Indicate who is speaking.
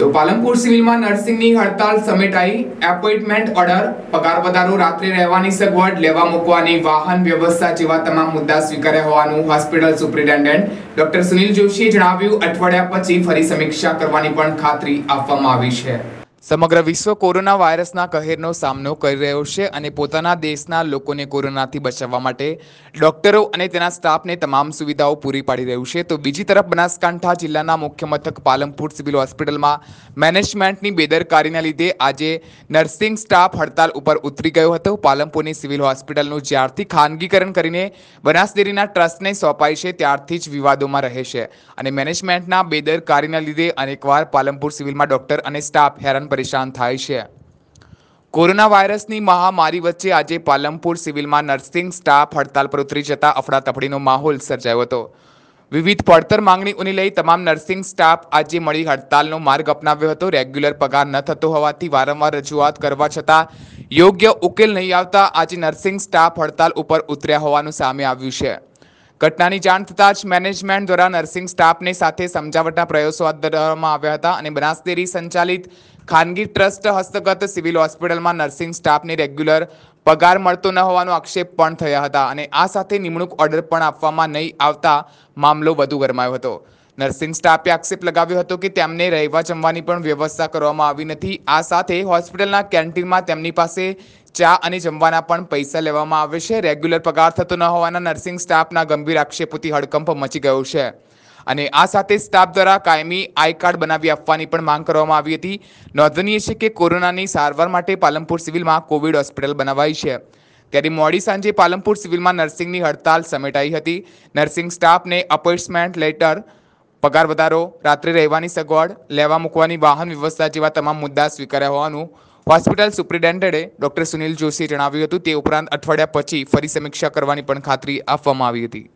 Speaker 1: તો પાલનપુર સિવિલમાં નર્સિંગની હડતાલ સમેટાઈ એપોઇન્ટમેન્ટ ઓર્ડર પગાર વધારો રાત્રે રહેવાની સગવડ લેવા મૂકવાની વાહન વ્યવસ્થા જેવા તમામ મુદ્દા સ્વીકાર્યા હોવાનું હોસ્પિટલ સુપ્રિન્ટેન્ડન્ટ ડોક્ટર સુનિલ જોશીએ જણાવ્યું અઠવાડિયા પછી ફરી સમીક્ષા કરવાની પણ ખાતરી આપવામાં આવી છે સમગ્ર વિશ્વ કોરોના વાયરસના કહેરનો સામનો કરી રહ્યો છે અને પોતાના દેશના લોકોને કોરોનાથી બચાવવા માટે ડોક્ટરો અને તેના સ્ટાફને તમામ સુવિધાઓ પૂરી પાડી રહ્યું છે તો બીજી તરફ બનાસકાંઠા જિલ્લાના મુખ્ય મથક પાલમપુર સિવિલ હોસ્પિટલમાં મેનેજમેન્ટની બેદરકારીના લીધે આજે નર્સિંગ સ્ટાફ હડતાલ ઉપર ઉતરી ગયો હતો પાલમપુરની સિવિલ હોસ્પિટલનું જ્યારથી ખાનગીકરણ કરીને બનાસ ટ્રસ્ટને સોંપાય છે ત્યારથી જ વિવાદોમાં રહે છે અને મેનેજમેન્ટના બેદરકારીના લીધે અનેકવાર પાલમપુર સિવિલમાં ડોક્ટર અને સ્ટાફ હેરાન પરેશાન થાય છે કોરોના વાયરસની મહામારી વચ્ચે આજે પાલમપુર સિવિલમાં નર્સિંગ સ્ટાફ હડતાલ પર ઉતરી જતા અફડાતફડીનો માહોલ સર્જાયો હતો વિવિધ પડતર માંગણીઓને લઈ તમામ નર્સિંગ સ્ટાફ આજે મળી હડતાલનો માર્ગ અપનાવ્યો હતો રેગ્યુલર પગાર ન થતો હોવાથી વારંવાર રજૂઆત કરવા છતાં યોગ્ય ઉકેલ નહીં આવતા આજે નર્સિંગ સ્ટાફ હડતાલ ઉપર ઉતર્યા હોવાનું સામે આવ્યું છે ઘટનાની જાણ થતાં જ મેનેજમેન્ટ દ્વારા નર્સિંગ સ્ટાફને સાથે સમજાવટના પ્રયાસો હાથ ધરવામાં આવ્યા હતા અને બનાસડેરી સંચાલિત ખાનગી ટ્રસ્ટ હસ્તગત સિવિલ હોસ્પિટલમાં નર્સિંગ સ્ટાફને રેગ્યુલર પગાર મળતો ન હોવાનો આક્ષેપ પણ થયા હતા અને આ સાથે નિમણૂક ઓર્ડર પણ આપવામાં નહીં આવતા મામલો વધુ ગરમાયો હતો નર્સિંગ સ્ટાફે આક્ષેપ લગાવ્યો હતો કે તેમને રહેવા જમવાની પણ વ્યવસ્થા કરવામાં આવી નથી આ સાથે હોસ્પિટલના કેન્ટીનમાં તેમની પાસે ચા અને જમવાના પણ પૈસા લેવામાં આવે છે રેગ્યુલર પગાર થતો ન હોવાના નર્સિંગ સ્ટાફના ગંભીર આક્ષેપોથી હડકંપ મચી ગયો છે અને આ સાથે સ્ટાફ દ્વારા કાયમી આઈ કાર્ડ બનાવી આપવાની પણ માંગ કરવામાં આવી હતી નોંધનીય છે કે કોરોનાની સારવાર માટે પાલનપુર સિવિલમાં કોવિડ હોસ્પિટલ બનાવાઈ છે ત્યારે મોડી સાંજે પાલનપુર સિવિલમાં નર્સિંગની હડતાલ સમેટાઈ હતી નર્સિંગ સ્ટાફને અપોઇન્ટમેન્ટ લેટર પગાર વધારો રાત્રે રહેવાની સગવડ લેવા મૂકવાની વાહન વ્યવસ્થા જેવા તમામ મુદ્દા સ્વીકાર્યા હોવાનું હોસ્પિટલ સુપ્રિન્ટેન્ડન્ટે ડોક્ટર સુનિલ જોશીએ જણાવ્યું હતું તે ઉપરાંત અઠવાડિયા પછી ફરી સમીક્ષા કરવાની પણ ખાતરી આપવામાં આવી હતી